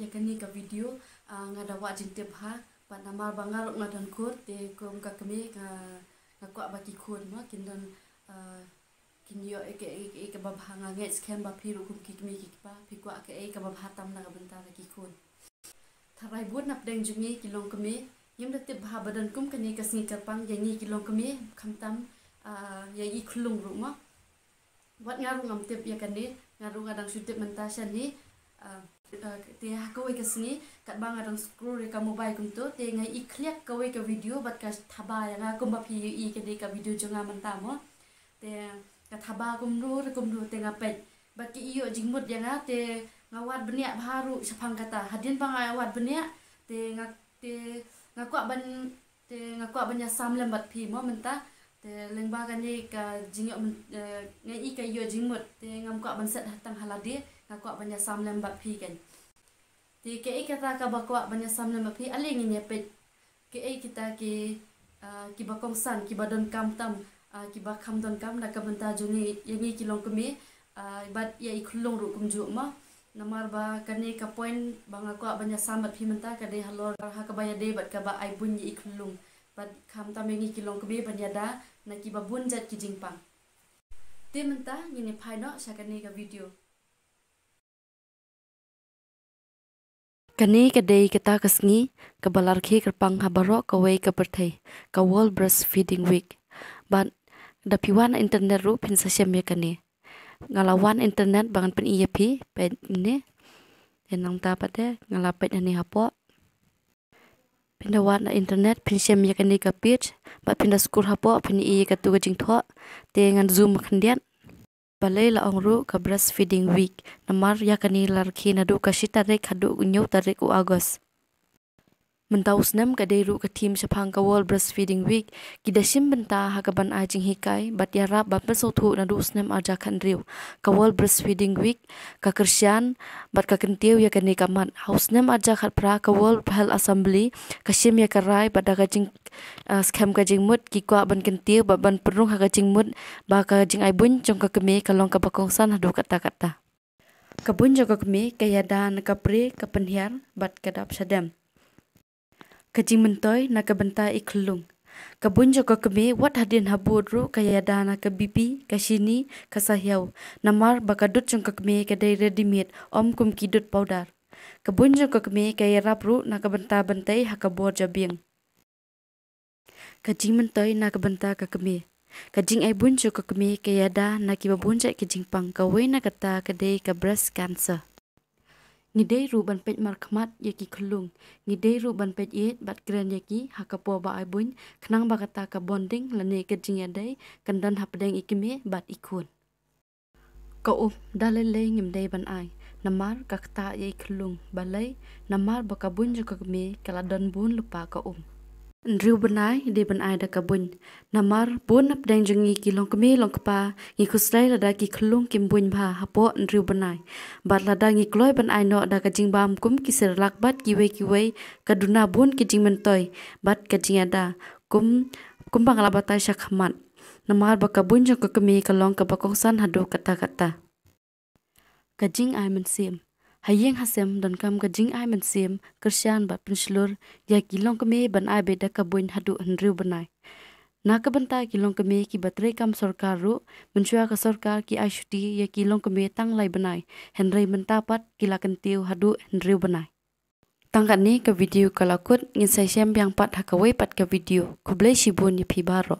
ya kini ke video ah, ngada wak jintip ha pat nama bangar ngadon kur te kum ka kemi ka ngaku abati kur ma dan ah, kini yo ek ek ek ba bhanga ngai scan ba phiru kum kikmi kikpa pikwa ke ek ba bhatam na bentar ki kur tharai bun nap deng jungi kilong kami yang de te badan kum kani kesini sing chapang ye ni kilong kemi khamtam ah, ya i khulung ru ma ngaru ngam tep ya kani ngaru ngadang sutep mentasha ni te ha ko ek sni kat bang ron screw re ka mobile kum to te ngai i click ka video buat ka thaba ya ga kum ba phi i e ke de ka video jonga man ta mo te ka thaba kum ru kau kum ru te nga pe ba ki i yo jing mut ya nga kata hadian bang ai wat bnia te nga te ben kwa ban te sam lembat bat mo mentah, ta lembaga ni ka jing eh, yo ngai i ka yo jing mut te set hatang haladi kakua banyak samlem bapi kan. Di kei kata kakua banyak samlem bapi aling ini pet kei kita ki uh, ki kiba kongsan kiba don kam tam uh, kiba kam don kam nak kementa joni yang ini kilong kemi uh, bat ya ikulong rukum juma. Namar ba kani ka point bang aku banyak sambat pi mentah kan ka halor ha ka baya de bat ka ba ai bun yi khlung bat kham ta mengi kilong ke banyak dah. na ki ba bunjat jat ki jingpang te mentah ngini phai no sa kani video កនេះកដេកតាកស្ងីកបលរខេកប៉ងហបរកវេកប្រទេកវលប្រស្វីឌីងវីកបាទដពីវ៉ានអ៊ីនធឺណិតរូបិនសាមៀកនេះងឡាវ៉ានអ៊ីនធឺណិតបងពិនអ៊ីភីបេនេះនឹងតាបតេងឡាបេនេះហបពពីនៅ៉ានអ៊ីនធឺណិតពិនសាមៀកនេះកពីតបាទពីនៅស្គូលហបពពិនអ៊ីកតូកជីងធោះទេងាន់ហ្ស៊ូមខនដែត Balai laong ruk ke breastfeeding week. Namar yakani larki nadu kasih tarik hadu unyuk tarik u Agus mentau senam ka dei ru ka team shaphang world breastfeeding week kita sim benta ha ka ban ajing hikai bat ya rap ba pesu thu na ru senam aja kan riu ka world breastfeeding week ka bat ka ya kene kaman. Haus house nam aja khat pra ka world health assembly ka ya kerai rai bat da ka jing uh, scam ka jing mut ki ban kentiu ba ban perung hakajing mud, bat kajing ba ka jing ai bun chong kemi ka long ka bakong san ha kata kata Kebun juga kami, kaya dan kapri, kepenhiar, bat kedap sedem kajing mentoy na kabenta iklung. Kabun jo ko kami wat hadin habur ru kaya ada na kabibi, kasini, kasahiau. Namar baka dut jong ko kami kadai ready made om kum kidut powder. Kabun jo ko kami kaya rap ru na kabenta bentay hakabor jabing. Kajing mentoy na kabenta ka kami. Kajing ay bunjo ko kami kaya ada na kibabunjak kajing pang kawin na kata kadai ka breast cancer. ងីដេរូបានពេចមកខ្មាត់យេគីខ្លួងងីដេរូបានពេចយេបាត់ក្រែនយេគីហកពោបអាយប៊ុញក្នុងបកតាកាបុនឌីងលនេកេជីងយ៉ាដេកណ្ដនហបដេងអ៊ីគីមេបាត់អ៊ីខូនកោអ៊ុបដាលេលេងឹមដេបានអាយណមារកកតាយេខ្លួងបាលេណមារបកាប៊ុញជកកមេកាលាដនប៊ុនលប៉ាកោអ៊ុប Riu benai di benai da kabun. Namar pun nap deng jengi ki long kemi long kepa ngi kusrai lada ki kelung kim bun bah hapo riu benai. Bat lada ngi kloi benai no da kajing bam kum ki serlak bat kiwe kiwe kaduna bun ki jing mentoi bat kajing ada kum kum bang labatai syakhamat. Namar bakabun jong kekemi kelong kebakongsan hadu kata-kata. Kajing ai mensim. hayeng hasem don kam ka jing ai man sem krishan ba pinslur ya kilong kame ban ai beda ka buin hadu hanriu banai na ka banta kilong kame ki batre kam sarkar ro manchua ka sarkar ki ai shuti ya kilong kame tang lai banai henrei manta pat kilakan tiu hadu hanriu banai tangkat ni ka video kalakut ngin sai sem yang pat hakawai pat ka video kublai shibun ni phibaro